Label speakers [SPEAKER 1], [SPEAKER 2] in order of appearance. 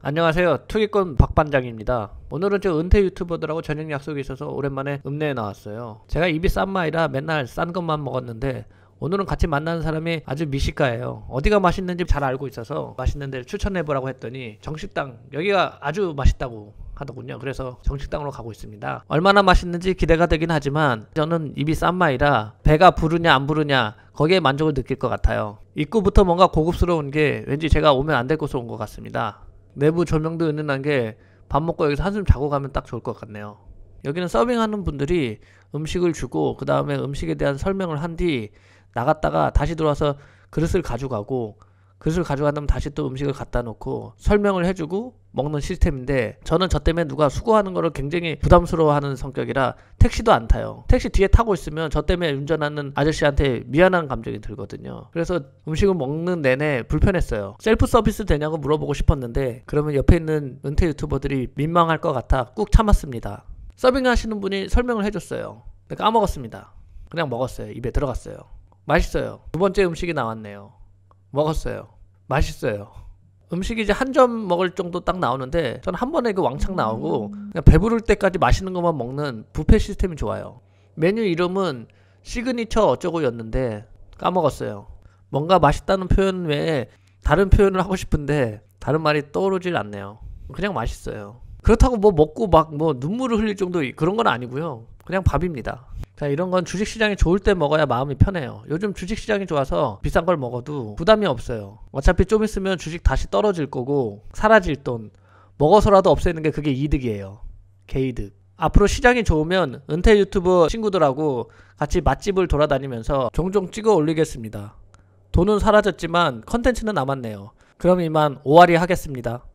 [SPEAKER 1] 안녕하세요. 투기꾼 박반장입니다. 오늘은 저 은퇴 유튜버들하고 저녁 약속이 있어서 오랜만에 읍내에 나왔어요. 제가 입이 싼 마이라 맨날 싼 것만 먹었는데 오늘은 같이 만나는 사람이 아주 미식가예요. 어디가 맛있는지 잘 알고 있어서 맛있는 데를 추천해보라고 했더니 정식당 여기가 아주 맛있다고 하더군요. 그래서 정식당으로 가고 있습니다. 얼마나 맛있는지 기대가 되긴 하지만 저는 입이 싼 마이라 배가 부르냐 안 부르냐 거기에 만족을 느낄 것 같아요. 입구부터 뭔가 고급스러운 게 왠지 제가 오면 안 될 곳으로 온 것 같습니다. 내부 조명도 은은한 게 밥 먹고 여기서 한숨 자고 가면 딱 좋을 것 같네요. 여기는 서빙하는 분들이 음식을 주고 그 다음에 음식에 대한 설명을 한 뒤 나갔다가 다시 들어와서 그릇을 가져가고 그릇을 가져간다면 다시 또 음식을 갖다 놓고 설명을 해주고 먹는 시스템인데 저는 저 때문에 누가 수고하는 거를 굉장히 부담스러워하는 성격이라 택시도 안 타요. 택시 뒤에 타고 있으면 저 때문에 운전하는 아저씨한테 미안한 감정이 들거든요. 그래서 음식을 먹는 내내 불편했어요. 셀프 서비스 되냐고 물어보고 싶었는데 그러면 옆에 있는 은퇴 유튜버들이 민망할 것 같아 꾹 참았습니다. 서빙하시는 분이 설명을 해줬어요. 네, 까먹었습니다. 그냥 먹었어요. 입에 들어갔어요. 맛있어요. 두 번째 음식이 나왔네요. 먹었어요. 맛있어요. 음식이 이제 한 점 먹을 정도 딱 나오는데 저는 한 번에 그 왕창 나오고 그냥 배부를 때까지 맛있는 것만 먹는 부페 시스템이 좋아요. 메뉴 이름은 시그니처 어쩌고였는데 까먹었어요. 뭔가 맛있다는 표현 외에 다른 표현을 하고 싶은데 다른 말이 떠오르질 않네요. 그냥 맛있어요. 그렇다고 뭐 먹고 막 뭐 눈물을 흘릴 정도 그런 건 아니고요. 그냥 밥입니다. 자, 이런 건 주식시장이 좋을 때 먹어야 마음이 편해요. 요즘 주식시장이 좋아서 비싼 걸 먹어도 부담이 없어요. 어차피 좀 있으면 주식 다시 떨어질 거고 사라질 돈 먹어서라도 없애는 게 그게 이득이에요. 개이득. 앞으로 시장이 좋으면 은퇴 유튜브 친구들하고 같이 맛집을 돌아다니면서 종종 찍어 올리겠습니다. 돈은 사라졌지만 컨텐츠는 남았네요. 그럼 이만 오알리 하겠습니다.